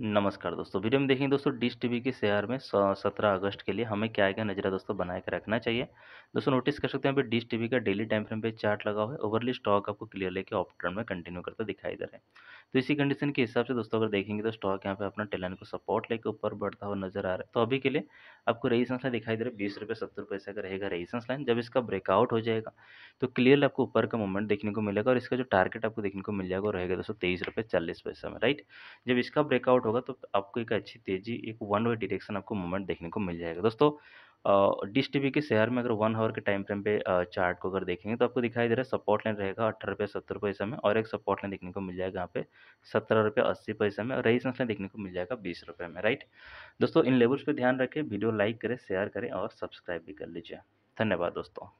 नमस्कार दोस्तों वीडियो में देखेंगे दोस्तों डिश टीवी के शेयर में सत्रह अगस्त के लिए हमें क्या क्या नजरा दोस्तों बनाए के रखना चाहिए दोस्तों नोटिस कर सकते हैं डिश टीवी का डेली टाइम फ्रेम पे चार्ट लगा हुआ है ओवरली स्टॉक आपको क्लियर लेके ऑफ टर्न में कंटिन्यू करता दिखाई दे रहा है तो इसी कंडीशन के हिसाब से दोस्तों अगर देखेंगे तो स्टॉक यहाँ पे अपना टेलन को सपोर्ट लेकर ऊपर बढ़ता हुआ नजर आ रहा है तो अभी के लिए आपको रेजिस्टेंस लाइन दिखाई दे रहा है बीस रुपये सत्तर पैसे का रहेगा रेजिस्टेंस लाइन जब इसका ब्रेकआउट हो जाएगा तो क्लियरली आपको ऊपर का मूवमेंट देखने को मिलेगा और इसका जो टारगेट आपको देखने को मिल जाएगा वो रहेगा दोस्तों तेईस रुपये चालीस पैसे में राइट जब इसका ब्रेकआउट होगा तो आपको एक अच्छी तेजी एक वन वे डिरेक्शन आपको मूवमेंट देखने को मिल जाएगा दोस्तों डिश वी के शेयर में अगर वन आवर के टाइम फ्रेम पे चार्ट को अगर देखेंगे तो आपको दिखाई दे रहा है सपोर्ट लाइन रहेगा अठारह रुपये सत्तर रुपये में और एक सपोर्ट लाइन देखने को मिल जाएगा यहाँ पे सत्रह रुपये अस्सी पैसे में और रेजिस्टेंस लाइन देखने को मिल जाएगा बीस रुपये में राइट दोस्तों इन लेवल्स पर ध्यान रखें वीडियो लाइक करें शेयर करें और सब्सक्राइब भी कर लीजिए धन्यवाद दोस्तों